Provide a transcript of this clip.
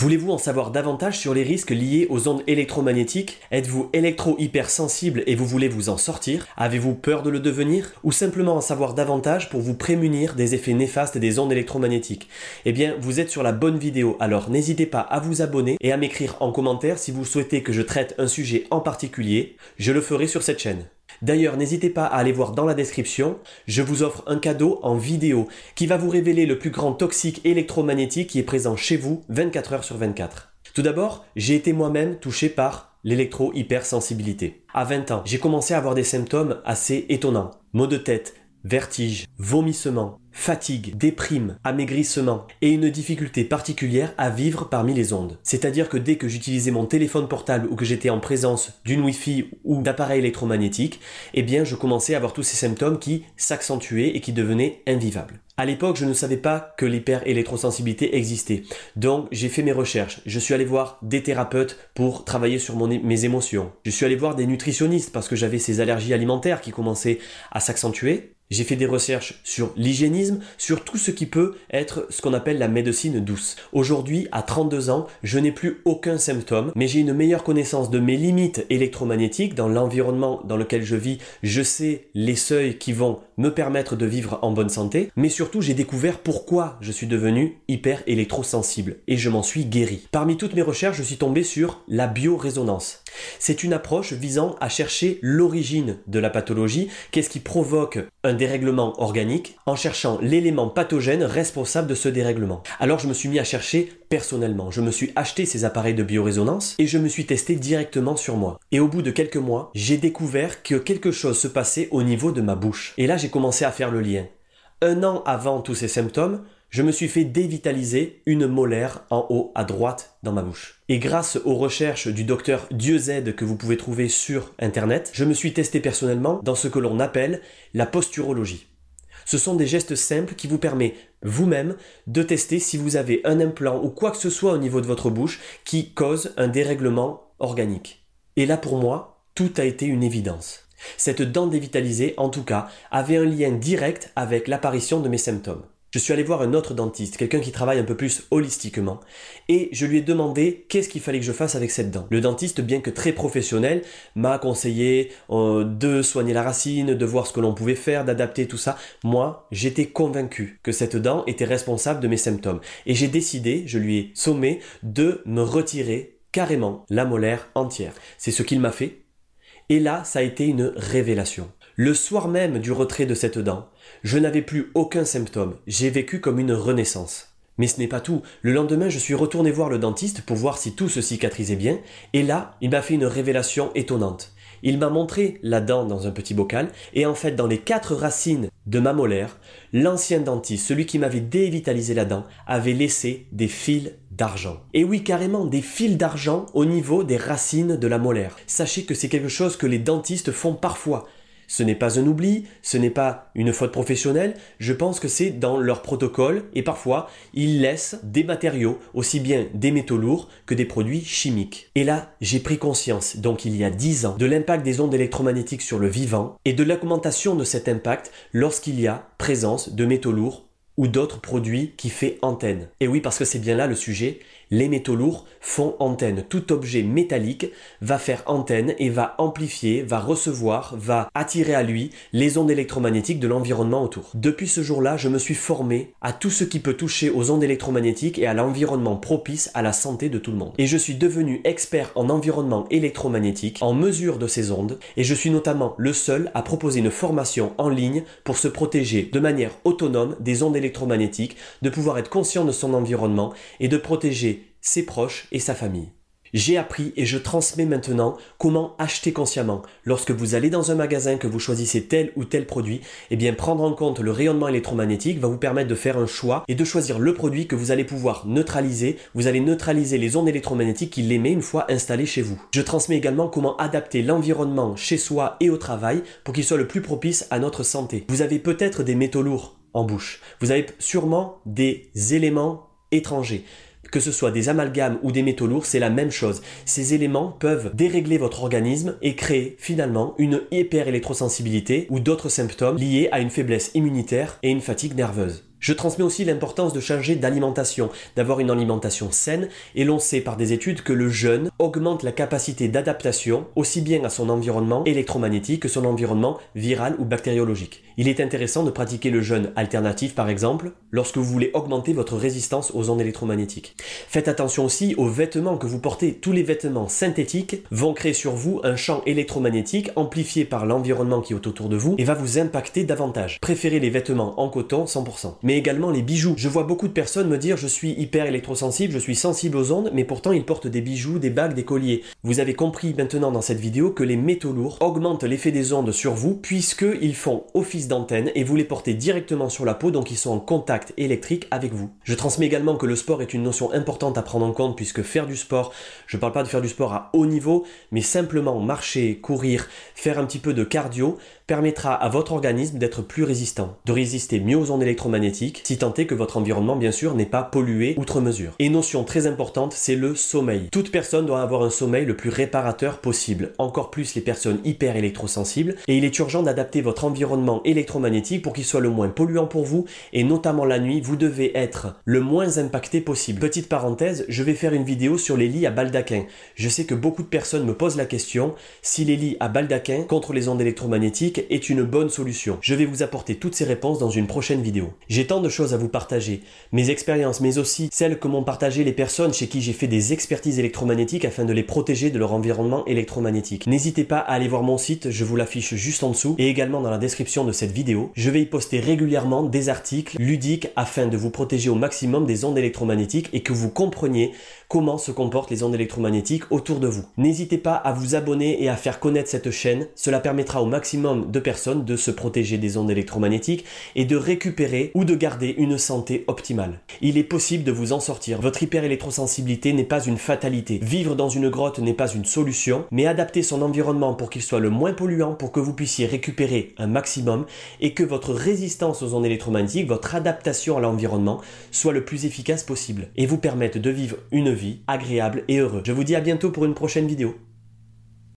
Voulez-vous en savoir davantage sur les risques liés aux ondes électromagnétiques Êtes-vous électro-hypersensible et vous voulez vous en sortir Avez-vous peur de le devenir Ou simplement en savoir davantage pour vous prémunir des effets néfastes des ondes électromagnétiques Eh bien, vous êtes sur la bonne vidéo, alors n'hésitez pas à vous abonner et à m'écrire en commentaire si vous souhaitez que je traite un sujet en particulier. Je le ferai sur cette chaîne. D'ailleurs, n'hésitez pas à aller voir dans la description, je vous offre un cadeau en vidéo qui va vous révéler le plus grand toxique électromagnétique qui est présent chez vous 24 heures sur 24. Tout d'abord, j'ai été moi-même touché par l'électro-hypersensibilité. À 20 ans, j'ai commencé à avoir des symptômes assez étonnants. Maux de tête, vertige, vomissement, fatigue, déprime, amaigrissement et une difficulté particulière à vivre parmi les ondes. C'est-à-dire que dès que j'utilisais mon téléphone portable ou que j'étais en présence d'une Wi-Fi ou d'appareils électromagnétiques, eh bien je commençais à avoir tous ces symptômes qui s'accentuaient et qui devenaient invivables. À l'époque, je ne savais pas que l'hyper-électrosensibilité existait. Donc, j'ai fait mes recherches. Je suis allé voir des thérapeutes pour travailler sur mes émotions. Je suis allé voir des nutritionnistes parce que j'avais ces allergies alimentaires qui commençaient à s'accentuer. J'ai fait des recherches sur l'hygiénisme, sur tout ce qui peut être ce qu'on appelle la médecine douce. Aujourd'hui, à 32 ans, je n'ai plus aucun symptôme, mais j'ai une meilleure connaissance de mes limites électromagnétiques dans l'environnement dans lequel je vis. Je sais les seuils qui vont me permettre de vivre en bonne santé, mais surtout j'ai découvert pourquoi je suis devenu hyper électrosensible et je m'en suis guéri. Parmi toutes mes recherches, je suis tombé sur la biorésonance. C'est une approche visant à chercher l'origine de la pathologie, qu'est-ce qui provoque un dérèglement organique, en cherchant l'élément pathogène responsable de ce dérèglement. Alors je me suis mis à chercher personnellement, je me suis acheté ces appareils de biorésonance et je me suis testé directement sur moi. Et au bout de quelques mois, j'ai découvert que quelque chose se passait au niveau de ma bouche. Et là j'ai commencé à faire le lien. Un an avant tous ces symptômes, je me suis fait dévitaliser une molaire en haut à droite dans ma bouche. Et grâce aux recherches du docteur Z que vous pouvez trouver sur internet, je me suis testé personnellement dans ce que l'on appelle la posturologie. Ce sont des gestes simples qui vous permettent vous-même de tester si vous avez un implant ou quoi que ce soit au niveau de votre bouche qui cause un dérèglement organique. Et là pour moi, tout a été une évidence. Cette dent dévitalisée, en tout cas, avait un lien direct avec l'apparition de mes symptômes. Je suis allé voir un autre dentiste, quelqu'un qui travaille un peu plus holistiquement, et je lui ai demandé qu'est-ce qu'il fallait que je fasse avec cette dent. Le dentiste, bien que très professionnel, m'a conseillé euh, de soigner la racine, de voir ce que l'on pouvait faire, d'adapter tout ça. Moi, j'étais convaincu que cette dent était responsable de mes symptômes, et j'ai décidé, je lui ai sommé, de me retirer carrément la molaire entière. C'est ce qu'il m'a fait et là, ça a été une révélation. Le soir même du retrait de cette dent, je n'avais plus aucun symptôme, j'ai vécu comme une renaissance. Mais ce n'est pas tout, le lendemain je suis retourné voir le dentiste pour voir si tout se cicatrisait bien, et là, il m'a fait une révélation étonnante. Il m'a montré la dent dans un petit bocal, et en fait, dans les quatre racines de ma molaire, l'ancien dentiste, celui qui m'avait dévitalisé la dent, avait laissé des fils d'argent. Et oui, carrément, des fils d'argent au niveau des racines de la molaire. Sachez que c'est quelque chose que les dentistes font parfois. Ce n'est pas un oubli, ce n'est pas une faute professionnelle, je pense que c'est dans leur protocole et parfois ils laissent des matériaux, aussi bien des métaux lourds que des produits chimiques. Et là, j'ai pris conscience, donc il y a 10 ans, de l'impact des ondes électromagnétiques sur le vivant et de l'augmentation de cet impact lorsqu'il y a présence de métaux lourds ou d'autres produits qui fait antenne. Et oui, parce que c'est bien là le sujet, les métaux lourds font antenne. Tout objet métallique va faire antenne et va amplifier, va recevoir, va attirer à lui les ondes électromagnétiques de l'environnement autour. Depuis ce jour-là, je me suis formé à tout ce qui peut toucher aux ondes électromagnétiques et à l'environnement propice à la santé de tout le monde. Et je suis devenu expert en environnement électromagnétique, en mesure de ces ondes, et je suis notamment le seul à proposer une formation en ligne pour se protéger de manière autonome des ondes électromagnétiques de pouvoir être conscient de son environnement et de protéger ses proches et sa famille. J'ai appris et je transmets maintenant comment acheter consciemment. Lorsque vous allez dans un magasin, que vous choisissez tel ou tel produit, eh bien prendre en compte le rayonnement électromagnétique va vous permettre de faire un choix et de choisir le produit que vous allez pouvoir neutraliser. Vous allez neutraliser les ondes électromagnétiques qui l'émet une fois installé chez vous. Je transmets également comment adapter l'environnement chez soi et au travail pour qu'il soit le plus propice à notre santé. Vous avez peut-être des métaux lourds en bouche. Vous avez sûrement des éléments étrangers. Que ce soit des amalgames ou des métaux lourds, c'est la même chose. Ces éléments peuvent dérégler votre organisme et créer finalement une hyperélectrosensibilité ou d'autres symptômes liés à une faiblesse immunitaire et une fatigue nerveuse. Je transmets aussi l'importance de changer d'alimentation, d'avoir une alimentation saine, et l'on sait par des études que le jeûne augmente la capacité d'adaptation aussi bien à son environnement électromagnétique que son environnement viral ou bactériologique. Il est intéressant de pratiquer le jeûne alternatif par exemple lorsque vous voulez augmenter votre résistance aux ondes électromagnétiques. Faites attention aussi aux vêtements que vous portez. Tous les vêtements synthétiques vont créer sur vous un champ électromagnétique amplifié par l'environnement qui est autour de vous et va vous impacter davantage. Préférez les vêtements en coton 100%. Mais également les bijoux. Je vois beaucoup de personnes me dire je suis hyper électrosensible, je suis sensible aux ondes, mais pourtant ils portent des bijoux, des bagues, des colliers. Vous avez compris maintenant dans cette vidéo que les métaux lourds augmentent l'effet des ondes sur vous puisqu'ils font office d'antenne et vous les portez directement sur la peau, donc ils sont en contact électrique avec vous. Je transmets également que le sport est une notion importante à prendre en compte puisque faire du sport, je ne parle pas de faire du sport à haut niveau, mais simplement marcher, courir, faire un petit peu de cardio permettra à votre organisme d'être plus résistant, de résister mieux aux ondes électromagnétiques, si tant est que votre environnement bien sûr n'est pas pollué outre mesure. Et notion très importante, c'est le sommeil. Toute personne doit avoir un sommeil le plus réparateur possible, encore plus les personnes hyper électrosensibles, et il est urgent d'adapter votre environnement électromagnétique pour qu'il soit le moins polluant pour vous, et notamment la nuit, vous devez être le moins impacté possible. Petite parenthèse, je vais faire une vidéo sur les lits à baldaquin. Je sais que beaucoup de personnes me posent la question si les lits à baldaquin contre les ondes électromagnétiques est une bonne solution. Je vais vous apporter toutes ces réponses dans une prochaine vidéo. J'ai tant de choses à vous partager, mes expériences, mais aussi celles que m'ont partagées les personnes chez qui j'ai fait des expertises électromagnétiques afin de les protéger de leur environnement électromagnétique. N'hésitez pas à aller voir mon site, je vous l'affiche juste en dessous et également dans la description de cette vidéo. Je vais y poster régulièrement des articles ludiques afin de vous protéger au maximum des ondes électromagnétiques et que vous compreniez comment se comportent les ondes électromagnétiques autour de vous. N'hésitez pas à vous abonner et à faire connaître cette chaîne, cela permettra au maximum de personnes de se protéger des ondes électromagnétiques et de récupérer ou de garder une santé optimale. Il est possible de vous en sortir. Votre hyperélectrosensibilité n'est pas une fatalité. Vivre dans une grotte n'est pas une solution, mais adapter son environnement pour qu'il soit le moins polluant pour que vous puissiez récupérer un maximum et que votre résistance aux ondes électromagnétiques, votre adaptation à l'environnement soit le plus efficace possible et vous permette de vivre une vie agréable et heureuse. Je vous dis à bientôt pour une prochaine vidéo.